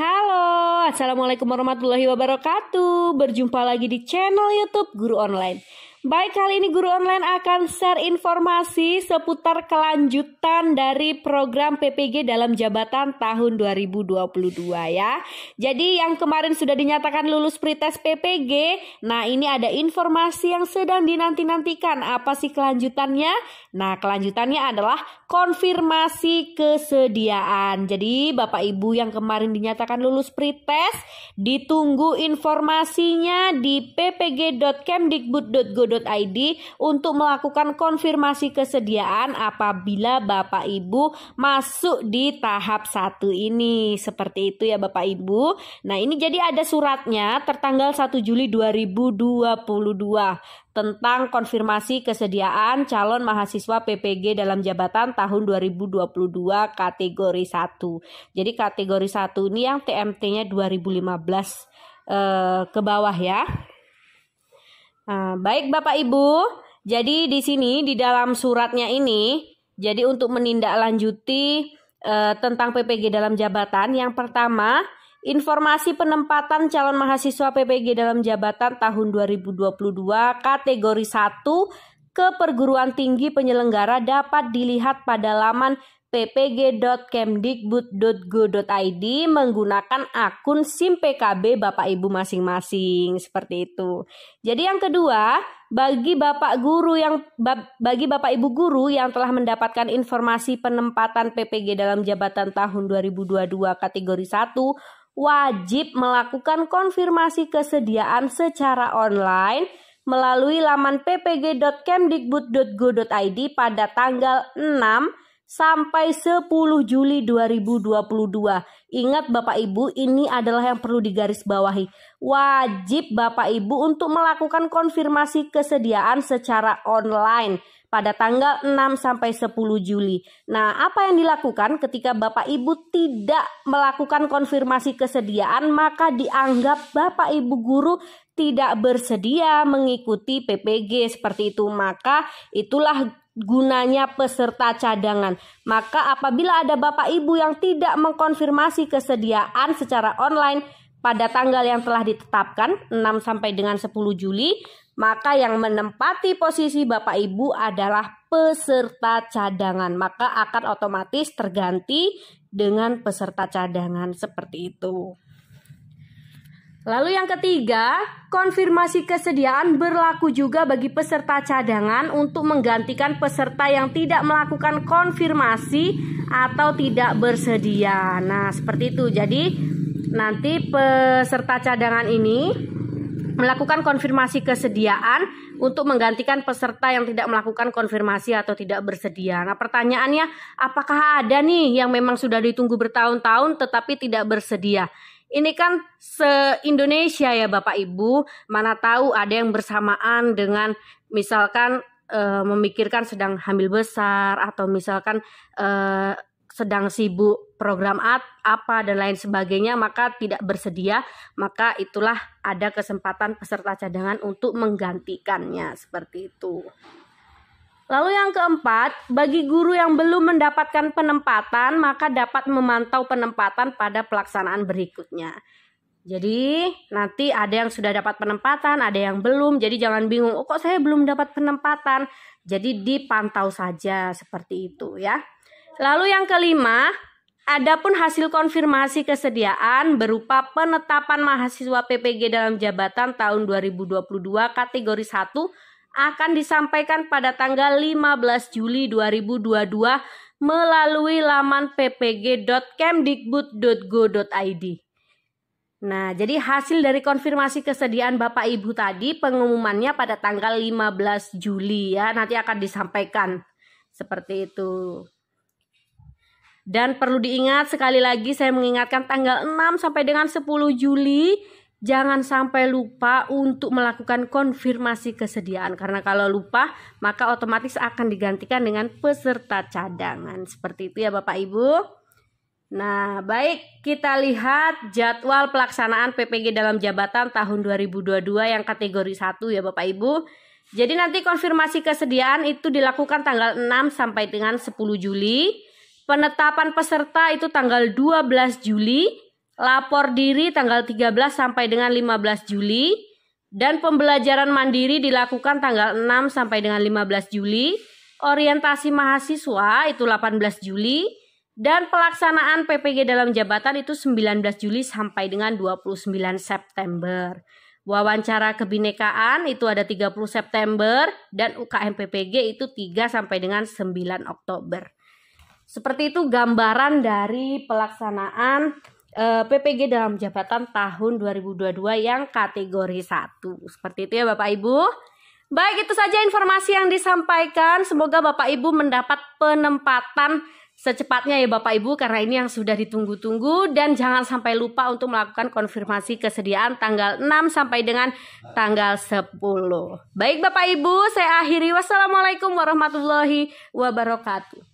Halo, Assalamualaikum warahmatullahi wabarakatuh Berjumpa lagi di channel Youtube Guru Online Baik, kali ini guru online akan share informasi seputar kelanjutan dari program PPG dalam jabatan tahun 2022 ya. Jadi yang kemarin sudah dinyatakan lulus pretest PPG, nah ini ada informasi yang sedang dinanti-nantikan. Apa sih kelanjutannya? Nah, kelanjutannya adalah konfirmasi kesediaan. Jadi Bapak Ibu yang kemarin dinyatakan lulus pretest, ditunggu informasinya di ppg.kemdikbud.go id untuk melakukan konfirmasi kesediaan apabila Bapak Ibu masuk di tahap satu ini. Seperti itu ya Bapak Ibu. Nah ini jadi ada suratnya tertanggal 1 Juli 2022 tentang konfirmasi kesediaan calon mahasiswa PPG dalam jabatan tahun 2022 kategori 1. Jadi kategori 1 ini yang TMT-nya 2015 eh, ke bawah ya. Nah, baik Bapak Ibu, jadi di sini di dalam suratnya ini, jadi untuk menindaklanjuti eh, tentang PPG dalam jabatan, yang pertama informasi penempatan calon mahasiswa PPG dalam jabatan tahun 2022 kategori 1 ke perguruan tinggi penyelenggara dapat dilihat pada laman ppg.kemdikbud.go.id menggunakan akun SIM PKB Bapak Ibu masing-masing seperti itu. Jadi yang kedua, bagi Bapak guru yang bagi Bapak Ibu guru yang telah mendapatkan informasi penempatan PPG dalam jabatan tahun 2022 kategori 1 wajib melakukan konfirmasi kesediaan secara online melalui laman ppg.kemdikbud.go.id pada tanggal 6 sampai 10 Juli 2022. Ingat Bapak Ibu, ini adalah yang perlu digarisbawahi. Wajib Bapak Ibu untuk melakukan konfirmasi kesediaan secara online pada tanggal 6 sampai 10 Juli. Nah, apa yang dilakukan ketika Bapak Ibu tidak melakukan konfirmasi kesediaan, maka dianggap Bapak Ibu guru tidak bersedia mengikuti PPG seperti itu. Maka itulah gunanya peserta cadangan. Maka apabila ada Bapak Ibu yang tidak mengkonfirmasi kesediaan secara online, pada tanggal yang telah ditetapkan 6 sampai dengan 10 Juli maka yang menempati posisi Bapak Ibu adalah peserta cadangan. Maka akan otomatis terganti dengan peserta cadangan seperti itu. Lalu yang ketiga, konfirmasi kesediaan berlaku juga bagi peserta cadangan untuk menggantikan peserta yang tidak melakukan konfirmasi atau tidak bersedia. Nah, seperti itu. Jadi, nanti peserta cadangan ini melakukan konfirmasi kesediaan untuk menggantikan peserta yang tidak melakukan konfirmasi atau tidak bersedia. Nah, pertanyaannya apakah ada nih yang memang sudah ditunggu bertahun-tahun tetapi tidak bersedia? Ini kan se-Indonesia ya Bapak Ibu, mana tahu ada yang bersamaan dengan misalkan e, memikirkan sedang hamil besar atau misalkan e, sedang sibuk program at, apa dan lain sebagainya maka tidak bersedia maka itulah ada kesempatan peserta cadangan untuk menggantikannya seperti itu. Lalu yang keempat, bagi guru yang belum mendapatkan penempatan maka dapat memantau penempatan pada pelaksanaan berikutnya. Jadi nanti ada yang sudah dapat penempatan, ada yang belum. Jadi jangan bingung, oh kok saya belum dapat penempatan. Jadi dipantau saja seperti itu ya. Lalu yang kelima, adapun hasil konfirmasi kesediaan berupa penetapan mahasiswa PPG dalam jabatan tahun 2022 kategori 1 akan disampaikan pada tanggal 15 Juli 2022 melalui laman ppg.kemdikbud.go.id. Nah, jadi hasil dari konfirmasi kesediaan Bapak Ibu tadi pengumumannya pada tanggal 15 Juli ya, nanti akan disampaikan. Seperti itu. Dan perlu diingat sekali lagi saya mengingatkan tanggal 6 sampai dengan 10 Juli jangan sampai lupa untuk melakukan konfirmasi kesediaan karena kalau lupa maka otomatis akan digantikan dengan peserta cadangan seperti itu ya Bapak Ibu Nah baik kita lihat jadwal pelaksanaan PPG dalam jabatan tahun 2022 yang kategori 1 ya Bapak Ibu jadi nanti konfirmasi kesediaan itu dilakukan tanggal 6 sampai dengan 10 Juli Penetapan peserta itu tanggal 12 Juli, lapor diri tanggal 13 sampai dengan 15 Juli, dan pembelajaran mandiri dilakukan tanggal 6 sampai dengan 15 Juli, orientasi mahasiswa itu 18 Juli, dan pelaksanaan PPG dalam jabatan itu 19 Juli sampai dengan 29 September. Wawancara kebinekaan itu ada 30 September dan UKM PPG itu 3 sampai dengan 9 Oktober. Seperti itu gambaran dari pelaksanaan eh, PPG dalam jabatan tahun 2022 yang kategori 1. Seperti itu ya Bapak Ibu. Baik, itu saja informasi yang disampaikan. Semoga Bapak Ibu mendapat penempatan secepatnya ya Bapak Ibu karena ini yang sudah ditunggu-tunggu dan jangan sampai lupa untuk melakukan konfirmasi kesediaan tanggal 6 sampai dengan tanggal 10. Baik Bapak Ibu, saya akhiri. Wassalamualaikum warahmatullahi wabarakatuh.